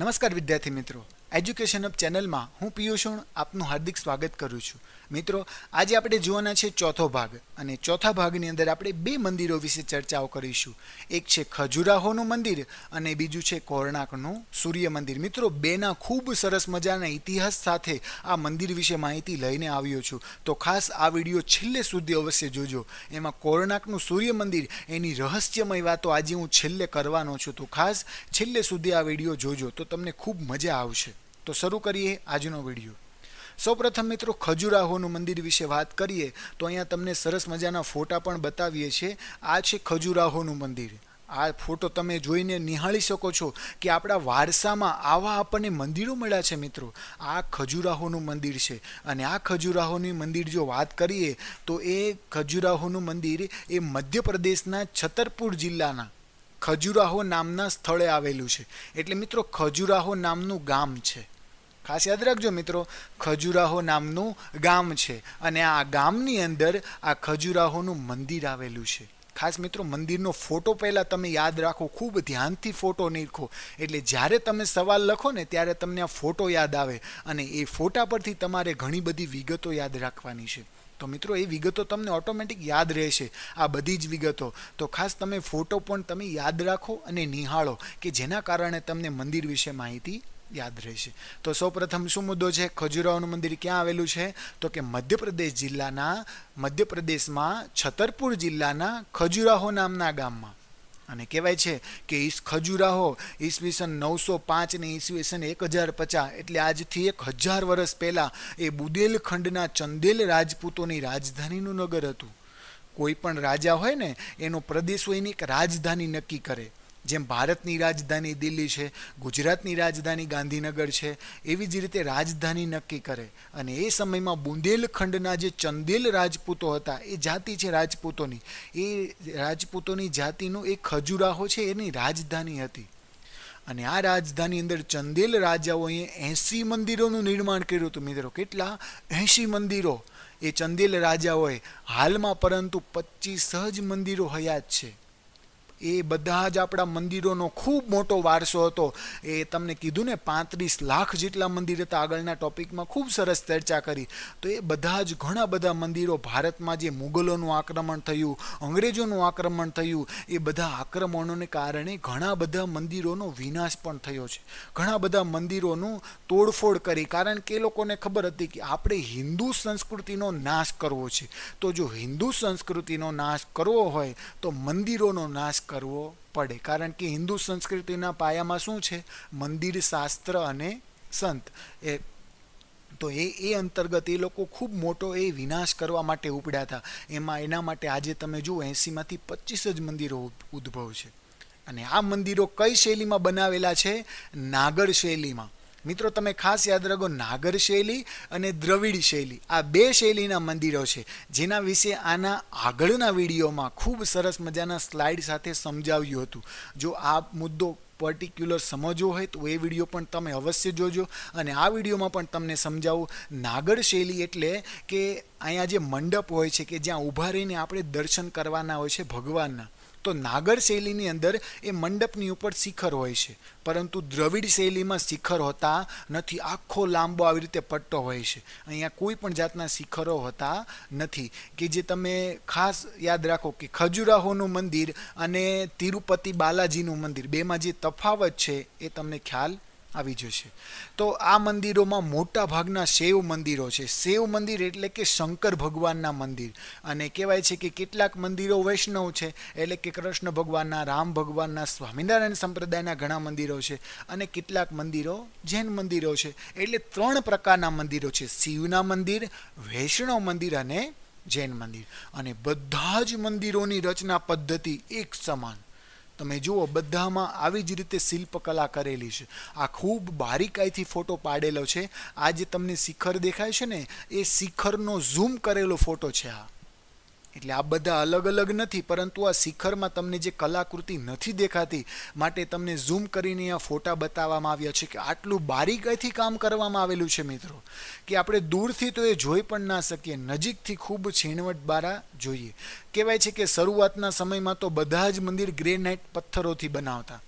નમસ્કાર વિદ્યાર્થી મિત્રો એજ્યુકેશન અપ ચેનલમાં હું પિયુષણ આપનું હાર્દિક સ્વાગત કરું છું મિત્રો આજે આપણે જોવાના છે ચોથો ભાગ અને ચોથા ભાગની અંદર આપણે બે મંદિરો વિશે ચર્ચાઓ કરીશું એક છે ખજુરાહોનું મંદિર અને બીજું છે કોર્ણાકનું સૂર્ય મંદિર મિત્રો બેના ખૂબ સરસ મજાના ઇતિહાસ સાથે આ મંદિર વિશે માહિતી લઈને આવ્યો છું તો ખાસ આ વિડીયો છેલ્લે સુધી અવશ્ય જોજો એમાં કોર્ણાકનું સૂર્ય મંદિર એની રહસ્યમય વાતો આજે હું છેલ્લે કરવાનો છું તો ખાસ છેલ્લે સુધી આ વિડીયો જોજો તો તમને ખૂબ મજા આવશે તો શરૂ કરીએ આજનો વિડીયો સૌપ્રથમ મિત્રો ખજુરાહોનું મંદિર વિશે વાત કરીએ તો અહીંયા તમને સરસ મજાના ફોટા પણ બતાવીએ છીએ આ છે ખજુરાહોનું મંદિર આ ફોટો તમે જોઈને નિહાળી શકો છો કે આપણા વારસામાં આવા આપણને મંદિરો મળ્યા છે મિત્રો આ ખજુરાહોનું મંદિર છે અને આ ખજુરાહોની મંદિર જો વાત કરીએ તો એ ખજુરાહોનું મંદિર એ મધ્યપ્રદેશના છતરપુર જિલ્લાના ખજુરાહો નામના સ્થળે આવેલું છે એટલે મિત્રો ખજુરાહો નામનું ગામ છે ખાસ યાદ રાખજો મિત્રો ખજુરાહો નામનું ગામ છે અને આ ગામની અંદર આ ખજુરાહોનું મંદિર આવેલું છે ખાસ મિત્રો મંદિરનો ફોટો પહેલાં તમે યાદ રાખો ખૂબ ધ્યાનથી ફોટો નીખો એટલે જ્યારે તમે સવાલ લખો ને ત્યારે તમને આ ફોટો યાદ આવે અને એ ફોટા પરથી તમારે ઘણી બધી વિગતો યાદ રાખવાની છે તો મિત્રો એ વિગતો તમને ઓટોમેટિક યાદ રહેશે આ બધી જ વિગતો તો ખાસ તમે ફોટો પણ તમે યાદ રાખો અને નિહાળો કે જેના કારણે તમને મંદિર વિશે માહિતી યાદ રહેશે તો સૌપ્રથમ શું મુદ્દો છે ખજુરાહોનું મંદિર ક્યાં આવેલું છે તો કે મધ્યપ્રદેશ જિલ્લાના મધ્યપ્રદેશમાં છતરપુર જિલ્લાના ખજુરાહો નામના ગામમાં અને કહેવાય છે કે ઈસ ખજુરાહો ઈસવીસન નવસો પાંચ ને ઈસવીસન એક હજાર પચાસ એટલે આજથી એક હજાર વર્ષ પહેલાં એ બુદેલખંડના ચંદેલ રાજપૂતોની રાજધાનીનું નગર હતું કોઈ પણ રાજા હોય ને એનો પ્રદેશ હોય એની એક રાજધાની નક્કી કરે જેમ ભારતની રાજધાની દિલ્હી છે ગુજરાતની રાજધાની ગાંધીનગર છે એવી જ રીતે રાજધાની નક્કી કરે અને એ સમયમાં બુંદેલખંડના જે ચંદેલ રાજપૂતો હતા એ જાતિ છે રાજપૂતોની એ રાજપૂતોની જાતિનું એ ખજુરાહો છે એની રાજધાની હતી અને આ રાજધાની અંદર ચંદેલ રાજાઓએ એંસી મંદિરોનું નિર્માણ કર્યું હતું મિત્રો કેટલા એંસી મંદિરો એ ચંદેલ રાજાઓએ હાલમાં પરંતુ પચીસ જ મંદિરો હયાત છે એ બધા જ આપણા મંદિરોનો ખૂબ મોટો વારસો હતો એ તમને કીધું ને પાંત્રીસ લાખ જેટલા મંદિર હતા આગળના ટોપિકમાં ખૂબ સરસ ચર્ચા કરી તો એ બધા જ ઘણા બધા મંદિરો ભારતમાં જે મુગલોનું આક્રમણ થયું અંગ્રેજોનું આક્રમણ થયું એ બધા આક્રમણોને કારણે ઘણા બધા મંદિરોનો વિનાશ પણ થયો છે ઘણા બધા મંદિરોનું તોડફોડ કરી કારણ કે એ લોકોને ખબર હતી કે આપણે હિન્દુ સંસ્કૃતિનો નાશ કરવો છે તો જો હિન્દુ સંસ્કૃતિનો નાશ કરવો હોય તો મંદિરોનો નાશ કરવો પડે કારણ કે હિન્દુ સંસ્કૃતિના પાયામાં શું છે મંદિર શાસ્ત્ર અને સંત એ તો એ એ અંતર્ગત એ લોકો ખૂબ મોટો એ વિનાશ કરવા માટે ઉપડ્યા હતા એમાં એના માટે આજે તમે જુઓ એંસીમાંથી પચીસ જ મંદિરો ઉદ્ભવ છે અને આ મંદિરો કઈ શૈલીમાં બનાવેલા છે નાગર શૈલીમાં મિત્રો તમે ખાસ યાદ રાખો નાગર શૈલી અને દ્રવિડ શૈલી આ બે શૈલીના મંદિરો છે જેના વિશે આના આગળના વિડીયોમાં ખૂબ સરસ મજાના સ્લાઇડ સાથે સમજાવ્યું હતું જો આ મુદ્દો પર્ટિક્યુલર સમજવો હોય તો એ વિડીયો પણ તમે અવશ્ય જોજો અને આ વિડીયોમાં પણ તમને સમજાવું નાગર શૈલી એટલે કે અહીંયા જે મંડપ હોય છે કે જ્યાં ઊભા રહીને આપણે દર્શન કરવાના હોય છે ભગવાનના તો નાગર શૈલીની અંદર એ મંડપની ઉપર શિખર હોય છે પરંતુ દ્રવિડ શૈલીમાં શિખર હોતા નથી આખો લાંબો આવી રીતે પટ્ટો હોય છે અહીંયા કોઈ પણ જાતના શિખરો હોતા નથી કે જે તમે ખાસ યાદ રાખો કે ખજુરાહોનું મંદિર અને તિરુપતિ બાલાજીનું મંદિર બેમાં જે તફાવત છે એ તમને ખ્યાલ આવી જશે તો આ મંદિરોમાં મોટા ભાગના શૈવ મંદિરો છે શૈવ મંદિર એટલે કે શંકર ભગવાનના મંદિર અને કહેવાય છે કે કેટલાક મંદિરો વૈષ્ણવ છે એટલે કે કૃષ્ણ ભગવાનના રામ ભગવાનના સ્વામિનારાયણ સંપ્રદાયના ઘણા મંદિરો છે અને કેટલાક મંદિરો જૈન મંદિરો છે એટલે ત્રણ પ્રકારના મંદિરો છે શિવના મંદિર વૈષ્ણવ મંદિર અને જૈન મંદિર અને બધા જ મંદિરોની રચના પદ્ધતિ એક સમાન તમે જુઓ બધામાં આવી જ રીતે શિલ્પકલા કરેલી છે આ ખૂબ બારીકાઈથી ફોટો પાડેલો છે આ જે તમને શિખર દેખાય છે ને એ શિખરનો ઝૂમ કરેલો ફોટો છે આ એટલે આ બધા અલગ અલગ નથી પરંતુ આ શિખરમાં તમને જે કલાકૃતિ નથી દેખાતી માટે તમને ઝૂમ કરીને આ ફોટા બતાવવામાં આવ્યા છે કે આટલું બારીકાઈથી કામ કરવામાં આવેલું છે મિત્રો કે આપણે દૂરથી તો એ જોઈ પણ ના શકીએ નજીકથી ખૂબ છીણવટ બારા જોઈએ કહેવાય છે કે શરૂઆતના સમયમાં તો બધા જ મંદિર ગ્રેનાઇટ પથ્થરોથી બનાવતા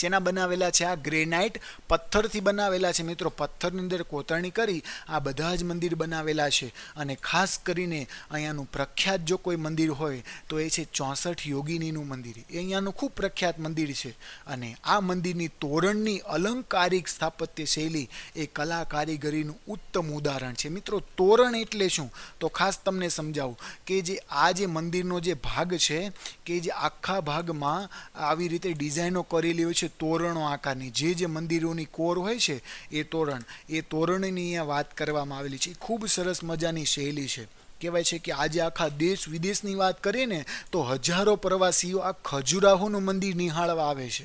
શેના બનાવેલા છે આ ગ્રેનાઇટ પથ્થરથી બનાવેલા છે મિત્રો પથ્થરની અંદર કોતરણી કરી આ બધા જ મંદિર બનાવેલા છે અને ખાસ કરીને અહીંયાનું પ્રખ્યાત જો કોઈ મંદિર હોય તો એ છે ચોસઠ યોગિનીનું મંદિર એ અહીંયાનું ખૂબ પ્રખ્યાત મંદિર છે અને આ મંદિરની તોરણની અલંકારિક સ્થાપત્ય શૈલી એ કલા કારીગરીનું ઉત્તમ ઉદાહરણ છે મિત્રો તોરણ એટલે શું તો ખાસ તમને સમજાવું કે જે આ જે મંદિરનો જે ભાગ છે કે જે આખા ભાગમાં આવી રીતે ડિઝાઇનો કરેલી હોય છે છે તોરણો આકારની જે જે મંદિરોની કોર હોય છે એ તોરણ એ તોરણની અહીંયા વાત કરવામાં આવેલી છે એ ખૂબ સરસ મજાની શૈલી છે કહેવાય છે કે આજે આખા દેશ વિદેશની વાત કરીએ ને તો હજારો પ્રવાસીઓ આ ખજુરાહોનું મંદિર નિહાળવા આવે છે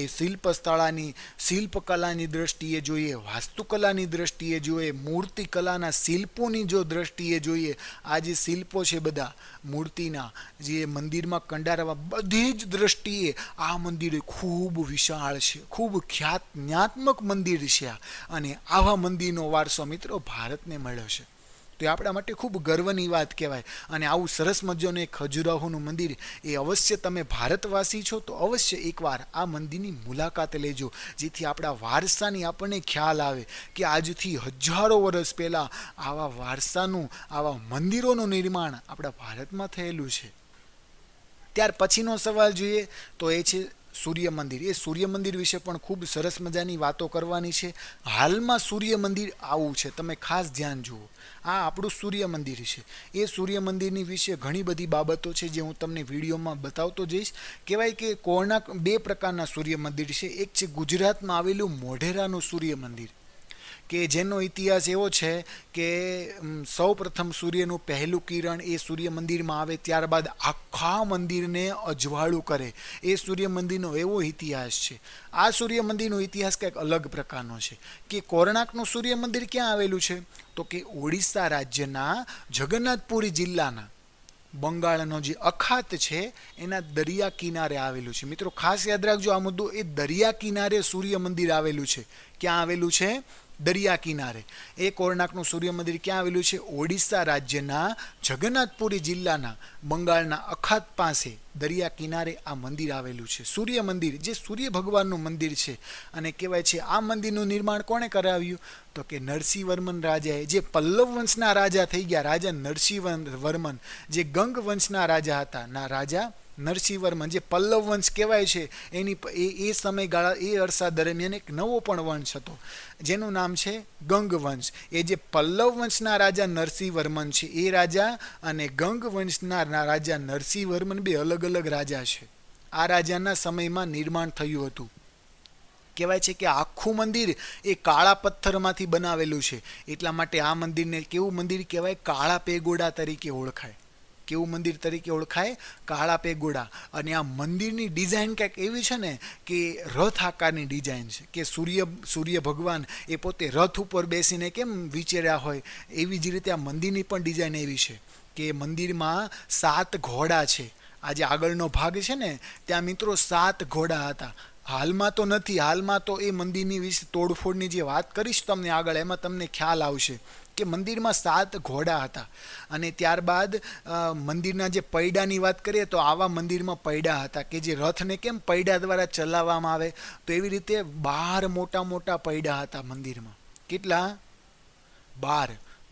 એ શિલ્પસ્થળાની શિલ્પકલાની દ્રષ્ટિએ જોઈએ વાસ્તુકલાની દ્રષ્ટિએ જોઈએ મૂર્તિકલાના શિલ્પોની જો દ્રષ્ટિએ જોઈએ આ જે શિલ્પો છે બધા મૂર્તિના જે મંદિરમાં કંડારામાં બધી જ દ્રષ્ટિએ આ મંદિર ખૂબ વિશાળ છે ખૂબ ખ્યાતન્યાત્મક મંદિર છે અને આવા મંદિરનો વારસો મિત્રો ભારતને મળ્યો છે તો એ આપણા માટે ખૂબ ગર્વની વાત કહેવાય અને આવું સરસ મજાનું એક ખજુરાહોનું મંદિર એ અવશ્ય તમે ભારતવાસી છો તો અવશ્ય એકવાર આ મંદિરની મુલાકાત લેજો જેથી આપણા વારસાની આપણને ખ્યાલ આવે કે આજથી હજારો વર્ષ પહેલાં આવા વારસાનું આવા મંદિરોનું નિર્માણ આપણા ભારતમાં થયેલું છે ત્યાર પછીનો સવાલ જોઈએ તો એ છે સૂર્ય મંદિર એ સૂર્ય મંદિર વિશે પણ ખૂબ સરસ મજાની વાતો કરવાની છે હાલમાં સૂર્ય મંદિર આવું છે તમે ખાસ ધ્યાન જુઓ આ આપણું સૂર્ય મંદિર છે એ સૂર્ય મંદિરની વિશે ઘણી બધી બાબતો છે જે હું તમને વિડીયોમાં બતાવતો જઈશ કહેવાય કે કોણા બે પ્રકારના સૂર્ય મંદિર છે એક છે ગુજરાતમાં આવેલું મોઢેરાનું સૂર્ય મંદિર કે જેનો ઇતિહાસ એવો છે કે સૌ પ્રથમ સૂર્યનું પહેલું કિરણ એ સૂર્ય મંદિરમાં આવે ત્યારબાદ આખા મંદિરને અજવાળું કરે એ સૂર્ય મંદિરનો એવો ઇતિહાસ છે આ સૂર્ય મંદિરનો ઇતિહાસ કંઈક અલગ પ્રકારનો છે કે કોર્ણાકનું સૂર્ય મંદિર ક્યાં આવેલું છે તો કે ઓડિશા રાજ્યના જગન્નાથપુરી જિલ્લાના બંગાળનો જે અખાત છે એના દરિયા કિનારે આવેલું છે મિત્રો ખાસ યાદ રાખજો આ મુદ્દો એ દરિયા કિનારે સૂર્ય મંદિર આવેલું છે ક્યાં આવેલું છે દરિયા કિનારે એ કોરનાકનું સૂર્ય મંદિર ક્યાં આવેલું છે ઓડિશા રાજ્યના જગન્નાથપુરી જિલ્લાના બંગાળના અખાત પાસે દરિયા કિનારે આ મંદિર આવેલું છે સૂર્ય મંદિર જે સૂર્ય ભગવાનનું મંદિર છે અને કહેવાય છે આ મંદિરનું નિર્માણ કોણે કરાવ્યું તો કે નરસિંહવર્મન રાજાએ જે પલ્લવ વંશના રાજા થઈ ગયા રાજા નરસિંહ વર્મન જે ગંગ વંશના રાજા હતા ના રાજા નરસિંહવર્મન જે પલ્લવ વંશ કહેવાય છે એની એ એ સમયગાળા એ અરસા દરમિયાન એક નવો પણ વંશ હતો જેનું નામ છે ગંગ વંશ એ જે પલ્લવ વંશના રાજા નરસિંહવર્મન છે એ રાજા અને ગંગ વંશના રાજા નરસિંહવર્મન બે અલગ અલગ રાજા છે આ રાજાના સમયમાં નિર્માણ થયું હતું કહેવાય છે કે આખું મંદિર એ કાળા પથ્થરમાંથી બનાવેલું છે એટલા માટે આ મંદિરને કેવું મંદિર કહેવાય કાળા પેગોડા તરીકે ઓળખાય કેવું મંદિર તરીકે ઓળખાય કાળા પેગોડા અને આ મંદિરની ડિઝાઇન કંઈક એવી છે ને કે રથ આકારની ડિઝાઇન છે કે સૂર્ય સૂર્ય ભગવાન એ પોતે રથ ઉપર બેસીને કેમ વિચેર્યા હોય એવી જ રીતે આ મંદિરની પણ ડિઝાઇન એવી છે કે મંદિરમાં સાત ઘોડા છે આજે આગળનો ભાગ છે ને ત્યાં મિત્રો સાત ઘોડા હતા હાલમાં તો નથી હાલમાં તો એ મંદિરની વિશે તોડફોડની જે વાત કરીશ તમને આગળ એમાં તમને ખ્યાલ આવશે કે મંદિરમાં સાત ઘોડા હતા અને ત્યારબાદ મંદિરના જે પૈડાની વાત કરીએ તો આવા મંદિરમાં પૈડા હતા કે જે રથને કેમ પૈડા દ્વારા ચલાવવામાં આવે તો એવી રીતે બાર મોટા મોટા પૈડા હતા મંદિરમાં કેટલા બાર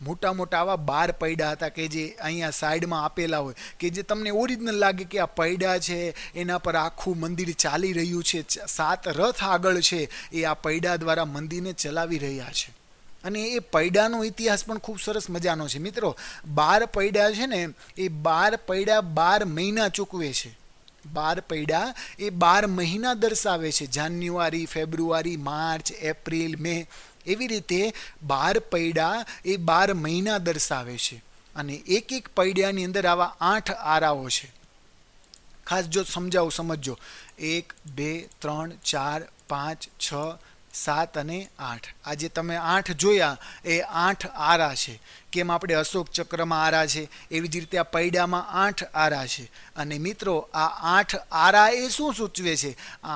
મોટા મોટા આવા બાર પૈડા હતા કે જે અહીંયા સાઈડમાં આપેલા હોય કે જે તમને ઓરિજિનલ લાગે કે આ પૈડા છે એના પર આખું મંદિર ચાલી રહ્યું છે સાત રથ આગળ છે એ આ પૈડા દ્વારા મંદિરને ચલાવી રહ્યા છે અને એ પૈડાનો ઇતિહાસ પણ ખૂબ સરસ મજાનો છે મિત્રો બાર પૈડા છે ને એ બાર પૈડા બાર મહિના ચૂકવે છે બાર પૈડા એ બાર મહિના દર્શાવે છે જાન્યુઆરી ફેબ્રુઆરી માર્ચ એપ્રિલ મે એવી રીતે બાર પૈડા એ બાર મહિના દર્શાવે છે અને એક એક પૈડાની અંદર આવા આઠ આરાઓ છે ખાસ જો સમજાવું સમજો એક બે ત્રણ ચાર પાંચ છ સાત અને આઠ આજે તમે આઠ જોયા એ આઠ આરા છે કેમ આપણે અશોક ચક્રમાં આરા છે એવી જ રીતે આ પૈડામાં આઠ આરા છે અને મિત્રો આ આઠ આરા એ શું સૂચવે છે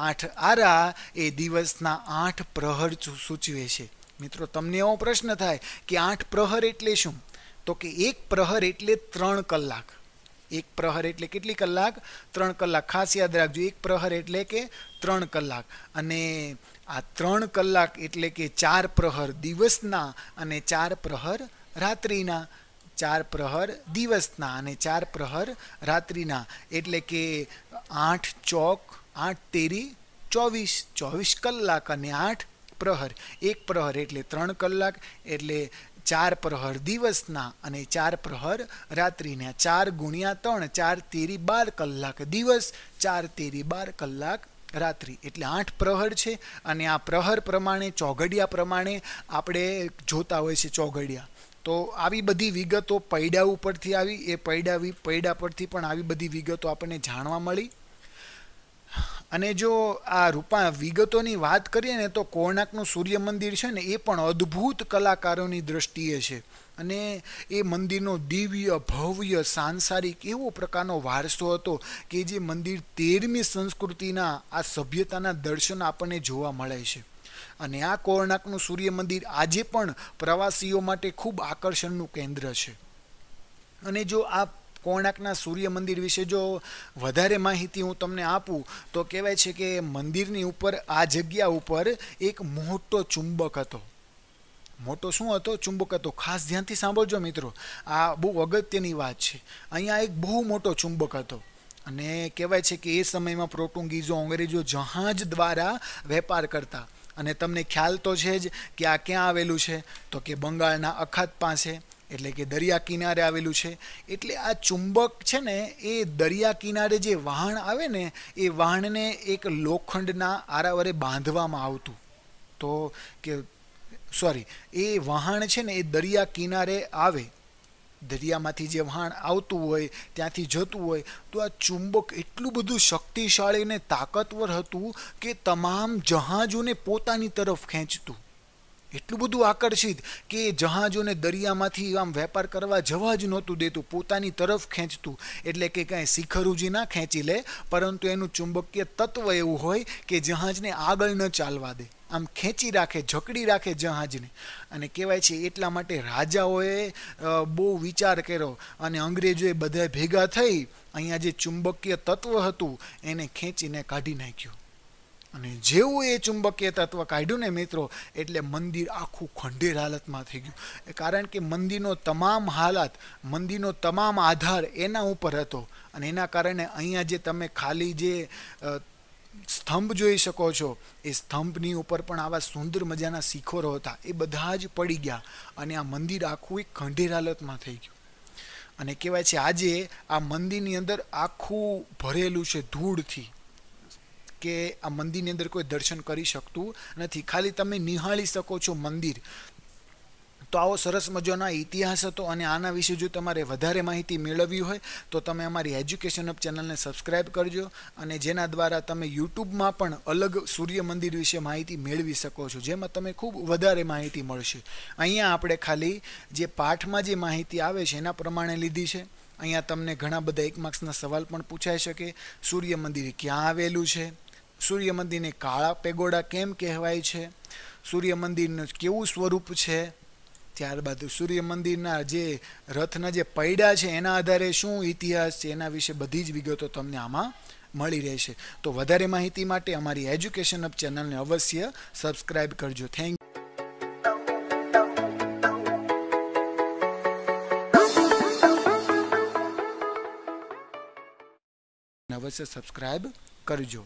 આઠ આરા એ દિવસના આઠ પ્રહર સૂચવે છે મિત્રો તમને એવો પ્રશ્ન થાય કે આઠ પ્રહર એટલે શું તો કે એક પ્રહર એટલે ત્રણ કલાક એક પ્રહર એટલે કેટલી કલાક ત્રણ કલાક ખાસ યાદ રાખજો એક પ્રહર એટલે કે ત્રણ કલાક અને આ ત્રણ કલાક એટલે કે ચાર પ્રહર દિવસના અને ચાર પ્રહર રાત્રિના ચાર પ્રહર દિવસના અને ચાર પ્રહર રાત્રિના એટલે કે આઠ ચોક આઠ તેરી ચોવીસ ચોવીસ કલાક અને આઠ પ્રહર એક પ્રહર એટલે ત્રણ કલાક એટલે ચાર પ્રહર દિવસના અને ચાર પ્રહર રાત્રિના ચાર ગુણ્યા ત્રણ ચાર તેરી બાર કલાક દિવસ ચાર તેરી બાર કલાક રાત્રિ એટલે આઠ પ્રહર છે અને આ પ્રહર પ્રમાણે ચોઘડિયા પ્રમાણે આપણે જોતા હોય છે ચોઘડિયા તો આવી બધી વિગતો પૈડા ઉપરથી આવી એ પૈડા પૈડા પરથી પણ આવી બધી વિગતો આપણને જાણવા મળી અને જો આ રૂપા વિગતોની વાત કરીએ ને તો કોણાકનું સૂર્ય મંદિર છે ને એ પણ અદ્ભુત કલાકારોની દ્રષ્ટિએ છે અને એ મંદિરનો દિવ્ય ભવ્ય સાંસારિક એવો પ્રકારનો વારસો હતો કે જે મંદિર તેરમી સંસ્કૃતિના આ સભ્યતાના દર્શન આપણને જોવા મળે છે અને આ કોર્ણાકનું સૂર્ય મંદિર આજે પણ પ્રવાસીઓ માટે ખૂબ આકર્ષણનું કેન્દ્ર છે અને જો આ કોણાકના સૂર્ય મંદિર વિશે જો વધારે માહિતી હું તમને આપું તો કહેવાય છે કે મંદિરની ઉપર આ જગ્યા ઉપર એક મોટો ચુંબક હતો મોટો શું હતો ચુંબક હતો ખાસ ધ્યાનથી સાંભળજો મિત્રો આ બહુ અગત્યની વાત છે અહીંયા એક બહુ મોટો ચુંબક હતો અને કહેવાય છે કે એ સમયમાં પ્રોટુગીઝો અંગ્રેજો જહાજ દ્વારા વેપાર કરતા અને તમને ખ્યાલ તો છે જ કે આ ક્યાં આવેલું છે તો કે બંગાળના અખાત પાસે એટલે કે દરિયા કિનારે આવેલું છે એટલે આ ચુંબક છે ને એ દરિયા કિનારે જે વાહણ આવે ને એ વાહણને એક લોખંડના આરાવરે બાંધવામાં આવતું તો કે સોરી એ વહાણ છે ને એ દરિયા કિનારે આવે દરિયામાંથી જે વહાણ આવતું હોય ત્યાંથી જતું હોય તો આ ચુંબક એટલું બધું શક્તિશાળી અને તાકતવર હતું કે તમામ જહાજોને પોતાની તરફ ખેંચતું એટલું બધું આકર્ષિત કે જહાજોને દરિયામાંથી આમ વેપાર કરવા જવા જ નહોતું દેતું પોતાની તરફ ખેંચતું એટલે કે કાંઈ શિખરુજી ના ખેંચી લે પરંતુ એનું ચુંબકીય તત્વ એવું હોય કે જહાજને આગળ ન ચાલવા દે આમ ખેંચી રાખે જકડી રાખે જહાજને અને કહેવાય છે એટલા માટે રાજાઓએ બહુ વિચાર કર્યો અને અંગ્રેજોએ બધા ભેગા થઈ અહીંયા જે ચુંબકીય તત્વ હતું એને ખેંચીને કાઢી નાખ્યું અને જેવું એ ચુંબકીય તત્વ કાઢ્યું ને મિત્રો એટલે મંદિર આખું ખંડેર હાલતમાં થઈ ગયું કારણ કે મંદિરનો તમામ હાલત મંદિરનો તમામ આધાર એના ઉપર હતો અને એના કારણે અહીંયા જે તમે ખાલી જે સ્તંભ જોઈ શકો છો એ સ્તંભની ઉપર પણ આવા સુંદર મજાના શિખરો હતા એ બધા જ પડી ગયા અને આ મંદિર આખું એક ખંડેર હાલતમાં થઈ ગયું અને કહેવાય છે આજે આ મંદિરની અંદર આખું ભરેલું છે ધૂળથી કે આ મંદિરની અંદર કોઈ દર્શન કરી શકતું નથી ખાલી તમે નિહાળી શકો છો મંદિર તો આવો સરસ મજાનો ઇતિહાસ હતો અને આના વિશે જો તમારે વધારે માહિતી મેળવવી હોય તો તમે અમારી એજ્યુકેશન અપ ચેનલને સબસ્ક્રાઈબ કરજો અને જેના દ્વારા તમે યુટ્યુબમાં પણ અલગ સૂર્ય મંદિર વિશે માહિતી મેળવી શકો છો જેમાં તમે ખૂબ વધારે માહિતી મળશે અહીંયા આપણે ખાલી જે પાઠમાં જે માહિતી આવે છે એના પ્રમાણે લીધી છે અહીંયા તમને ઘણા બધા એક માર્ક્સના સવાલ પણ પૂછાઈ શકે સૂર્ય મંદિર ક્યાં આવેલું છે સૂર્ય મંદિરને કાળા પેગોડા કેમ કહેવાય છે સૂર્ય મંદિરનું કેવું સ્વરૂપ છે ત્યારબાદ સૂર્ય મંદિરના જે રથના જે પૈડા છે એના આધારે શું ઇતિહાસ છે એના વિશે બધી જ વિગતો તમને આમાં મળી રહેશે તો વધારે માહિતી માટે અમારી એજ્યુકેશન અપ ચેનલને અવશ્ય સબસ્ક્રાઇબ કરજો થેન્ક અવશ્ય સબસ્ક્રાઇબ કરજો